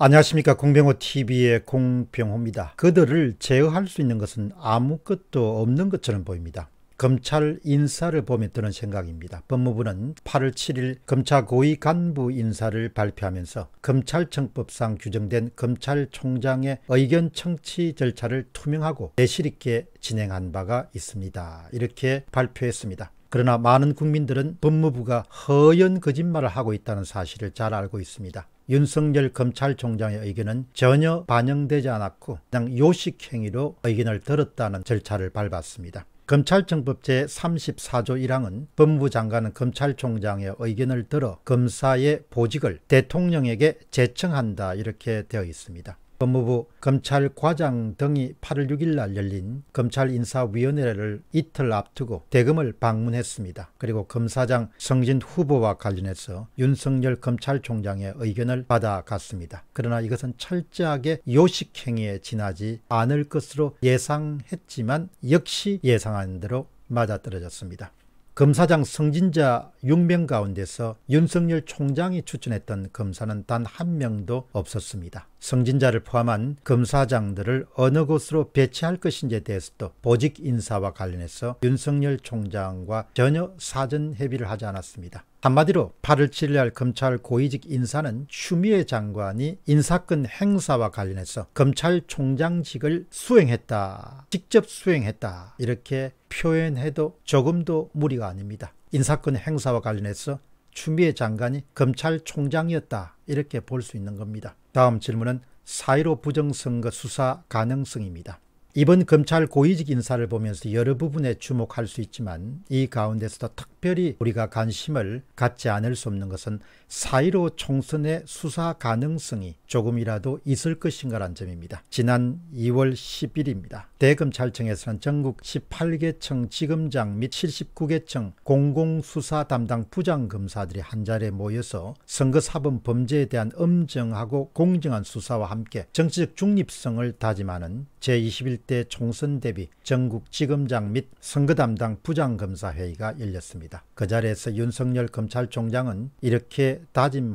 안녕하십니까 공병호TV의 공병호입니다. 그들을 제어할 수 있는 것은 아무것도 없는 것처럼 보입니다. 검찰 인사를 보면 드는 생각입니다. 법무부는 8월 7일 검찰 고위 간부 인사를 발표하면서 검찰청법상 규정된 검찰총장의 의견 청취 절차를 투명하고 내실 있게 진행한 바가 있습니다. 이렇게 발표했습니다. 그러나 많은 국민들은 법무부가 허연 거짓말을 하고 있다는 사실을 잘 알고 있습니다. 윤석열 검찰총장의 의견은 전혀 반영되지 않았고 그냥 요식행위로 의견을 들었다는 절차를 밟았습니다. 검찰청법 제34조 1항은 법무부 장관은 검찰총장의 의견을 들어 검사의 보직을 대통령에게 제청한다 이렇게 되어 있습니다. 법무부 검찰과장 등이 8월 6일 날 열린 검찰인사위원회를 이틀 앞두고 대검을 방문했습니다. 그리고 검사장 성진 후보와 관련해서 윤석열 검찰총장의 의견을 받아갔습니다. 그러나 이것은 철저하게 요식행위에 지나지 않을 것으로 예상했지만 역시 예상한 대로 맞아떨어졌습니다. 검사장 성진자 6명 가운데서 윤석열 총장이 추천했던 검사는 단 한 명도 없었습니다. 성진자를 포함한 검사장들을 어느 곳으로 배치할 것인지에 대해서도 보직 인사와 관련해서 윤석열 총장과 전혀 사전 협의를 하지 않았습니다. 한마디로 8월 7일 날 검찰 고위직 인사는 추미애 장관이 인사권 행사와 관련해서 검찰총장직을 수행했다, 직접 수행했다 이렇게 표현해도 조금도 무리가 아닙니다. 인사권 행사와 관련해서 추미애 장관이 검찰총장이었다 이렇게 볼 수 있는 겁니다. 다음 질문은 사1로 부정선거 수사 가능성입니다. 이번 검찰 고위직 인사를 보면서 여러 부분에 주목할 수 있지만 이 가운데서도 특 특별히 우리가 관심을 갖지 않을 수 없는 것은 사이로 총선의 수사 가능성이 조금이라도 있을 것인가란 점입니다. 지난 2월 10일입니다. 대검찰청에서는 전국 18개청 지검장 및 79개청 공공수사 담당 부장검사들이 한자리에 모여서 선거사범 범죄에 대한 엄정하고 공정한 수사와 함께 정치적 중립성을 다짐하는 제21대 총선 대비 전국 지검장 및 선거 담당 부장검사회의가 열렸습니다. 있니다그 자리에서 윤석열 검찰총장은 이렇게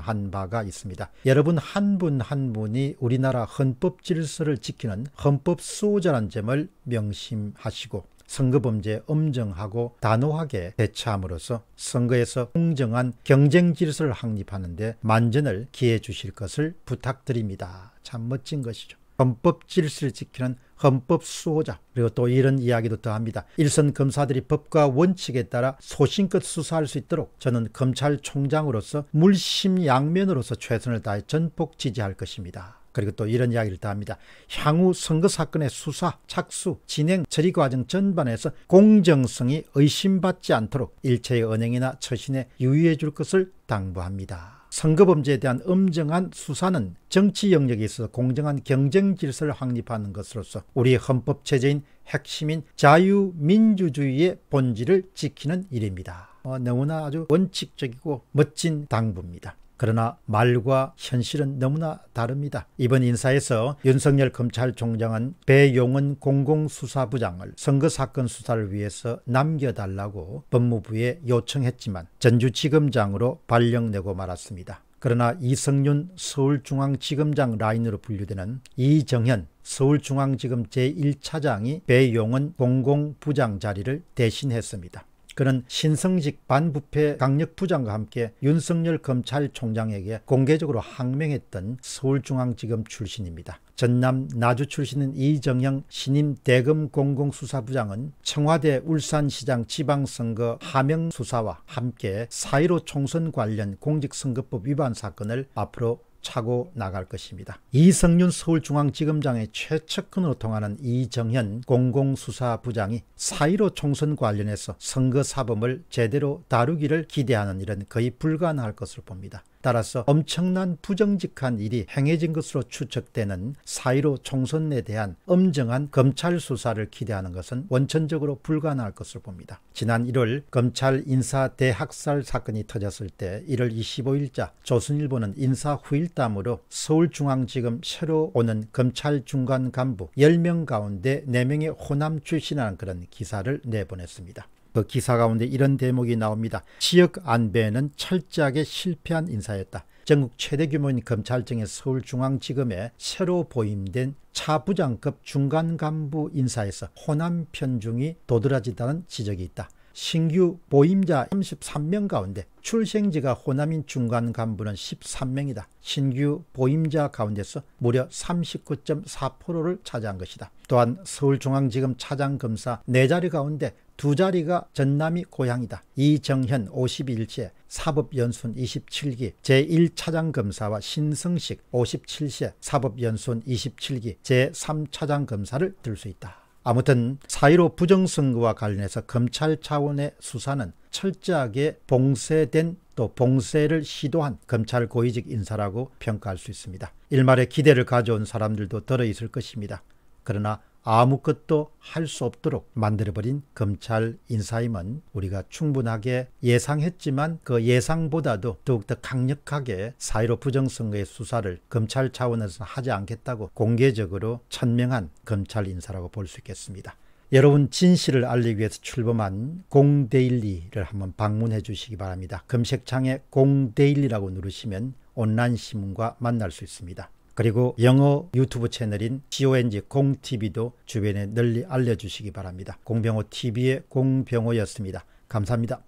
다짐한 바가 있습니다. 여러분 한 분 한 분이 우리나라 헌법 질서를 지키는 헌법 수호자란 점을 명심하시고 선거범죄 엄정하고 단호하게 대처함으로써 선거에서 공정한 경쟁 질서를 확립하는 데 만전을 기해 주실 것을 부탁드립니다. 참 멋진 것이죠. 헌법 질서를 지키는 헌법 수호자 그리고 또 이런 이야기도 더합니다. 일선 검사들이 법과 원칙에 따라 소신껏 수사할 수 있도록 저는 검찰총장으로서 물심양면으로서 최선을 다해 전폭 지지할 것입니다. 그리고 또 이런 이야기를 더합니다 향후 선거 사건의 수사, 착수, 진행, 처리 과정 전반에서 공정성이 의심받지 않도록 일체의 언행이나 처신에 유의해 줄 것을 당부합니다. 선거범죄에 대한 엄정한 수사는 정치 영역에 있어 공정한 경쟁 질서를 확립하는 것으로서 우리 헌법 체제인 핵심인 자유민주주의의 본질을 지키는 일입니다. 어, 너무나 아주 원칙적이고 멋진 당부입니다. 그러나 말과 현실은 너무나 다릅니다. 이번 인사에서 윤석열 검찰총장은 배용은 공공수사부장을 선거사건 수사를 위해서 남겨달라고 법무부에 요청했지만 전주지검장으로 발령내고 말았습니다. 그러나 이성윤 서울중앙지검장 라인으로 분류되는 이정현 서울중앙지검 제1차장이 배용은 공공부장 자리를 대신했습니다. 그는 신성직 반부패 강력부장과 함께 윤석열 검찰총장에게 공개적으로 항명했던 서울중앙지검 출신입니다. 전남 나주 출신인 이정영 신임 대검 공공수사부장은 청와대 울산시장 지방선거 하명수사와 함께 4.15 총선 관련 공직선거법 위반 사건을 앞으로 차고 나갈 것입니다. 이성윤 서울중앙지검장의 최측근으로 통하는 이정현 공공수사부장이 사이로 총선 관련해서 선거사범을 제대로 다루기를 기대하는 일은 거의 불가능할 것으로 봅니다. 따라서 엄청난 부정직한 일이 행해진 것으로 추측되는 사이로 총선에 대한 엄정한 검찰 수사를 기대하는 것은 원천적으로 불가능할 것으로 봅니다. 지난 1월 검찰 인사 대학살 사건이 터졌을 때 1월 25일자 조선일보는 인사 후일담으로 서울중앙지검 새로 오는 검찰 중간 간부 10명 가운데 4명의 호남 출신이라는 그런 기사를 내보냈습니다. 그 기사 가운데 이런 대목이 나옵니다. 지역 안배는 철저하게 실패한 인사였다. 전국 최대 규모인 검찰청의 서울중앙지검에 새로 보임된 차부장급 중간 간부 인사에서 호남 편중이 도드라진다는 지적이 있다. 신규 보임자 33명 가운데 출생지가 호남인 중간 간부는 13명이다. 신규 보임자 가운데서 무려 39.4%를 차지한 것이다. 또한 서울중앙지검 차장검사 4자리 가운데 두 자리가 전남이 고향이다. 이정현 51세 사법연수원 27기 제1차장 검사와 신성식 57세 사법연수원 27기 제3차장 검사를 들 수 있다. 아무튼 사1로 부정선거와 관련해서 검찰 차원의 수사는 철저하게 봉쇄된 또 봉쇄를 시도한 검찰 고위직 인사라고 평가할 수 있습니다. 일말의 기대를 가져온 사람들도 들어있을 것입니다. 그러나 아무것도 할 수 없도록 만들어버린 검찰 인사임은 우리가 충분하게 예상했지만 그 예상보다도 더욱더 강력하게 사회로 부정선거의 수사를 검찰 차원에서 하지 않겠다고 공개적으로 천명한 검찰 인사라고 볼 수 있겠습니다. 여러분 진실을 알리기 위해서 출범한 공데일리를 한번 방문해 주시기 바랍니다. 검색창에 공데일리라고 누르시면 온라인 신문과 만날 수 있습니다. 그리고 영어 유튜브 채널인 CONG 공TV도 주변에 널리 알려주시기 바랍니다. 공병호 TV의 공병호였습니다. 감사합니다.